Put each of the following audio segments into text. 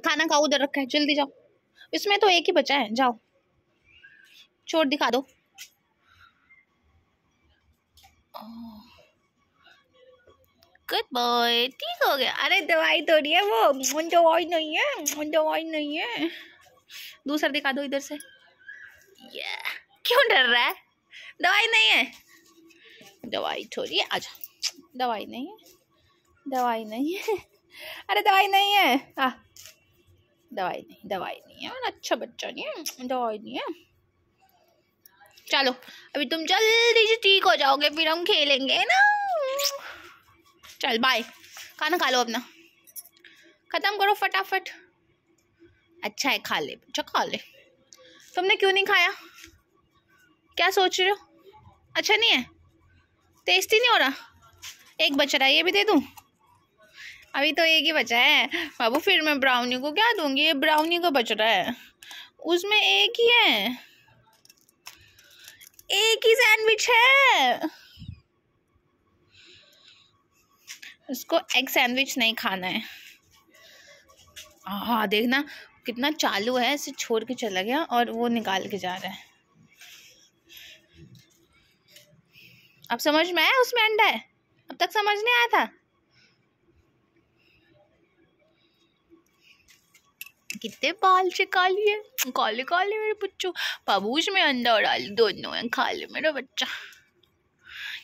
खाना खाओ उधर रखा है जल्दी जाओ इसमें तो एक ही बचा है जाओ छोड़ दिखा दो गुड बॉय ठीक हो गया अरे दवाई तो है वो दवाई नहीं है दवाई नहीं है दूसरा दिखा दो इधर से yeah. क्यों डर रहा है दवाई नहीं है दवाई थोड़ी है अच्छा दवाई नहीं है दवाई नहीं है अरे दवाई नहीं है आ दवाई नहीं दवाई नहीं है अच्छा बच्चा नहीं है दवाई नहीं है चलो अभी तुम जल्दी से ठीक हो जाओगे फिर हम खेलेंगे ना चल बाय खाना खा लो अपना ख़त्म करो फटाफट अच्छा है खा ले बच्चा खा ले तुमने क्यों नहीं खाया क्या सोच रहे हो अच्छा नहीं है टेस्टी नहीं हो रहा एक बच रहा है ये भी दे दूँ अभी तो एक ही बचा है बाबू फिर मैं ब्राउनी को क्या दूंगी ये ब्राउनी का बच रहा है उसमें एक ही है एक ही सैंडविच है उसको एग सैंडविच नहीं खाना है हाँ देखना कितना चालू है इसे छोड़ के चला गया और वो निकाल के जा रहा है अब समझ में आया उसमें अंडा है अब तक समझ नहीं आया था कितने बाल से काली है काले काले मेरे बच्चों पबूज में अंडा और आलू दोनों हैं खा लो मेरा बच्चा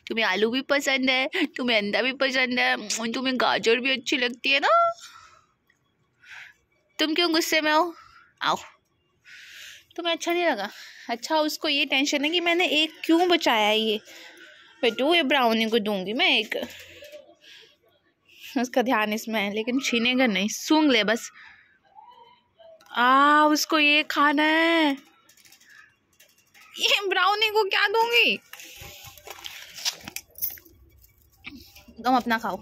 तुम्हें आलू भी पसंद है तुम्हें अंडा भी पसंद है और तुम्हें गाजर भी अच्छी लगती है ना तुम क्यों गुस्से में हो आओ तुम्हें अच्छा नहीं लगा अच्छा उसको ये टेंशन है कि मैंने एक क्यों बचाया ये बेटू ये ब्राउनी को दूंगी मैं एक उसका ध्यान इसमें है लेकिन छीनेगा नहीं सूंघ ले बस आ उसको ये खाना है ये ब्राउनी को क्या दूंगी तुम अपना खाओ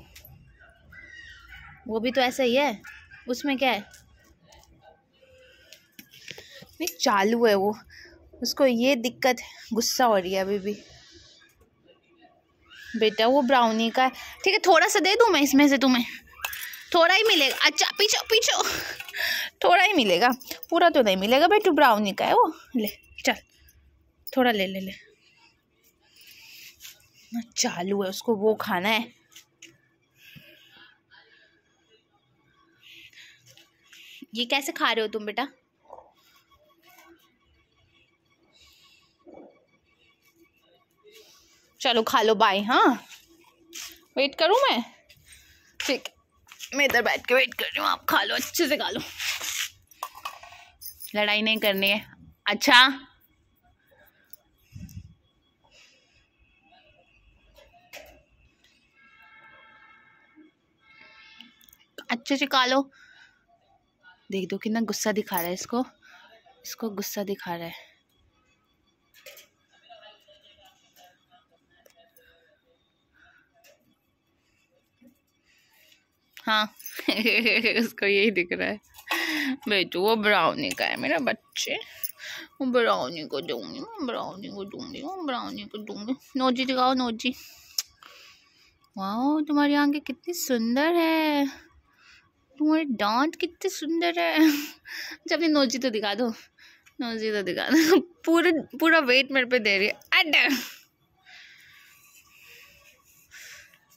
वो भी तो ऐसा ही है उसमें क्या है नहीं चालू है वो उसको ये दिक्कत गुस्सा हो रही है अभी भी बेटा वो ब्राउनी का है ठीक है थोड़ा सा दे दूँ मैं इसमें से तुम्हें थोड़ा ही मिलेगा अच्छा पीछो पीछो थोड़ा ही मिलेगा पूरा तो नहीं मिलेगा बेटू ब्राउनी का है वो ले चल थोड़ा ले ले ले चालू है उसको वो खाना है ये कैसे खा रहे हो तुम बेटा चलो खा लो बाय हाँ वेट करूँ मैं ठीक मैं इधर बैठ के वेट कर रही हूँ आप खा लो अच्छे से खा लो लड़ाई नहीं करनी है अच्छा अच्छे से खा लो देख दो कितना गुस्सा दिखा रहा है इसको इसको गुस्सा दिखा रहा है हाँ उसको यही दिख रहा है बेटू वो ब्राउनी का है मेरा बच्चे वो ब्राउनी को दूंगी मैं ब्राउनी को दूंगी वो ब्राउनी को दूंगी नोजी दिखाओ नोजी वाह तुम्हारी आंखें कितनी सुंदर है तुम्हारे डांट कितने सुंदर है जब अच्छा, ये नोजी तो दिखा दो नोजी तो दिखा दो पूरा पूरा वेट मेरे पे दे रही है अड्डा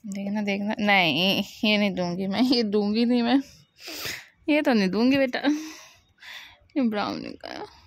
देखना देखना नहीं ये नहीं दूंगी मैं ये दूंगी नहीं मैं ये तो नहीं दूंगी बेटा ये ब्राउन का